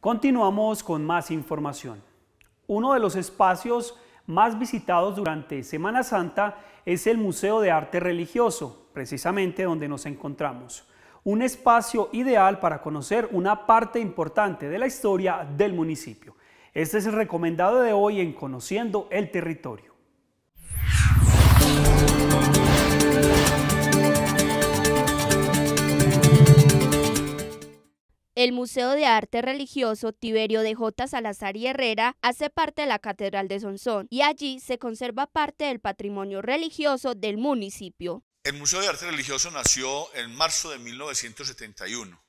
Continuamos con más información. Uno de los espacios más visitados durante Semana Santa es el Museo de Arte Religioso, precisamente donde nos encontramos. Un espacio ideal para conocer una parte importante de la historia del municipio. Este es el recomendado de hoy en Conociendo el Territorio. El Museo de Arte Religioso Tiberio de J. Salazar y Herrera hace parte de la Catedral de Sonsón y allí se conserva parte del patrimonio religioso del municipio. El Museo de Arte Religioso nació en marzo de 1971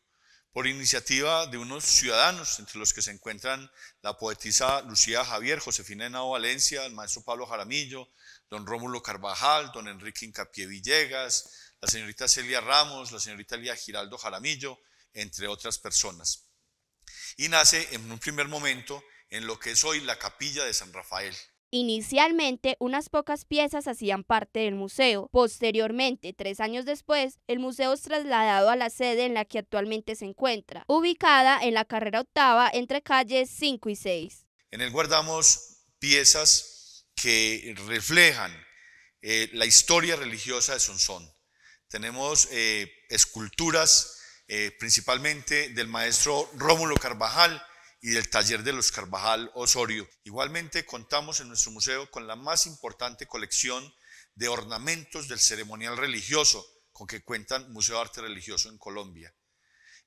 por iniciativa de unos ciudadanos, entre los que se encuentran la poetisa Lucía Javier, Josefina Henao Valencia, el maestro Pablo Jaramillo, don Rómulo Carvajal, don Enrique Incapié Villegas, la señorita Celia Ramos, la señorita Elia Giraldo Jaramillo, entre otras personas. Y nace en un primer momento en lo que es hoy la capilla de San Rafael. Inicialmente, unas pocas piezas hacían parte del museo. Posteriormente, tres años después, el museo es trasladado a la sede en la que actualmente se encuentra, ubicada en la carrera octava entre calles 5 y 6. En él guardamos piezas que reflejan eh, la historia religiosa de Sonsón. Tenemos eh, esculturas eh, principalmente del maestro Rómulo Carvajal y del taller de los Carvajal Osorio. Igualmente contamos en nuestro museo con la más importante colección de ornamentos del ceremonial religioso con que cuenta el Museo de Arte Religioso en Colombia.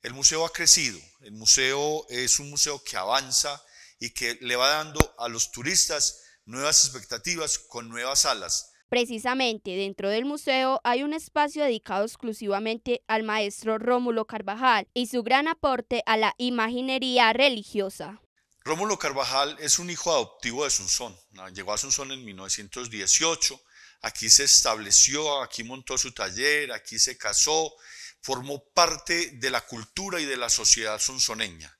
El museo ha crecido, el museo es un museo que avanza y que le va dando a los turistas nuevas expectativas con nuevas salas Precisamente dentro del museo hay un espacio dedicado exclusivamente al maestro Rómulo Carvajal y su gran aporte a la imaginería religiosa. Rómulo Carvajal es un hijo adoptivo de Sunzón. Llegó a Sunzón en 1918, aquí se estableció, aquí montó su taller, aquí se casó, formó parte de la cultura y de la sociedad sunzoneña.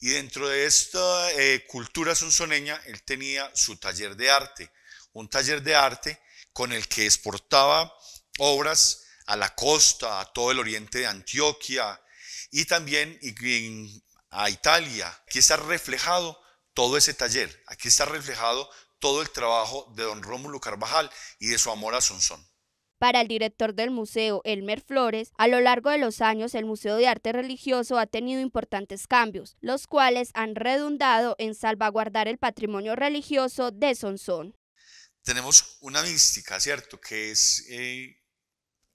Y dentro de esta eh, cultura sunzoneña, él tenía su taller de arte, un taller de arte con el que exportaba obras a la costa, a todo el oriente de Antioquia y también a Italia. Aquí está reflejado todo ese taller, aquí está reflejado todo el trabajo de don Rómulo Carvajal y de su amor a Sonsón. Para el director del museo, Elmer Flores, a lo largo de los años el Museo de Arte Religioso ha tenido importantes cambios, los cuales han redundado en salvaguardar el patrimonio religioso de Sonsón tenemos una mística, ¿cierto? Que es eh,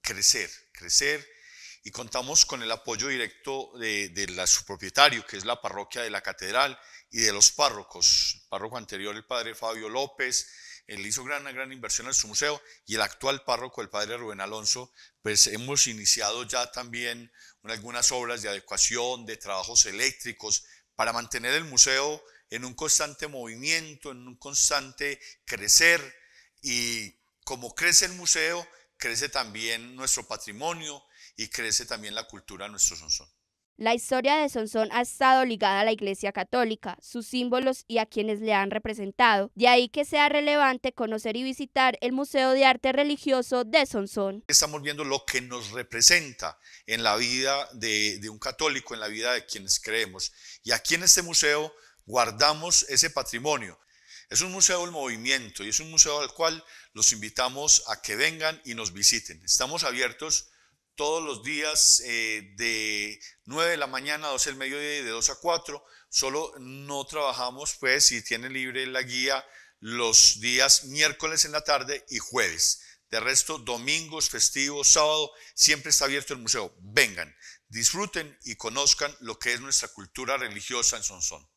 crecer, crecer. Y contamos con el apoyo directo de, su propietario, que es la parroquia de la catedral, y de los párrocos. El párroco anterior, el padre Fabio López, él hizo una gran inversión en su museo y el actual párroco, el padre Rubén Alonso, pues hemos iniciado ya también algunas obras de adecuación, de trabajos eléctricos para mantener el museo en un constante movimiento, en un constante crecer. Y como crece el museo, crece también nuestro patrimonio y crece también la cultura de nuestro Sonsón. La historia de Sonson ha estado ligada a la Iglesia Católica, sus símbolos y a quienes le han representado. De ahí que sea relevante conocer y visitar el Museo de Arte Religioso de Sonsón. Estamos viendo lo que nos representa en la vida de, de un católico, en la vida de quienes creemos. Y aquí en este museo guardamos ese patrimonio. Es un museo del movimiento y es un museo al cual los invitamos a que vengan y nos visiten. Estamos abiertos todos los días eh, de 9 de la mañana a 12 del mediodía y de 2 a 4. Solo no trabajamos, pues, si tiene libre la guía los días miércoles en la tarde y jueves. De resto, domingos, festivos, sábado, siempre está abierto el museo. Vengan, disfruten y conozcan lo que es nuestra cultura religiosa en Sonsón.